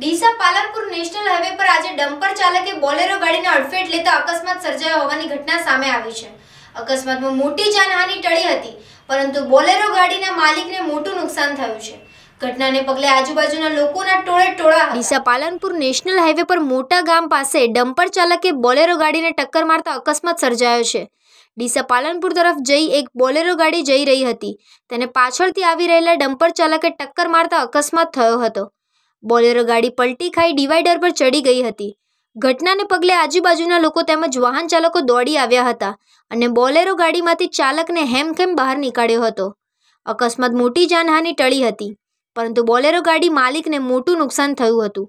Deesa Palanpur national highway પર આજે dumper ચાલકે બોલેરો ગાડીને અડફેટ લેતા અકસ્માત સર્જાયો હોવાની ઘટના સામે આવી છે અકસ્માતમાં મોટી જાનહાનિ ટળી હતી પરંતુ બોલેરો ગાડીના માલિકને મોટું નુકસાન થયું છે ઘટનાને પગલે આજુબાજુના લોકોના ટોળે ટોળા ડીસા પાલનપુર નેશનલ હાઈવે પર મોટા ગામ પાસે ડમ્પર ચાલકે બોલેરો ગાડીને ટક્કર મારતા અકસ્માત સર્જાયો છે ડીસા પાલનપુર તરફ જઈ એક બોલેરો ગાડી જઈ રહી હતી તેને પાછળથી આવી રહેલા ડમ્પર ચાલકે ટક્કર મારતા અકસ્માત થયો હતો બોલેરો ગાડી પલટી ખાઈ ડિવાઈડર પર ચડી ગઈ હતી ઘટનાને પગલે આજુબાજુના લોકો તેમજ વાહન ચાલકો દોડી આવ્યા હતા અને બોલેરો ગાડીમાંથી ચાલકને હેમખેમ બહાર નીકાળ્યો હતો અકસ્માત મોટી જાનહાનિ ટળી હતી પરંતુ બોલેરો ગાડી માલિકને મોટું નુકસાન થયું હતું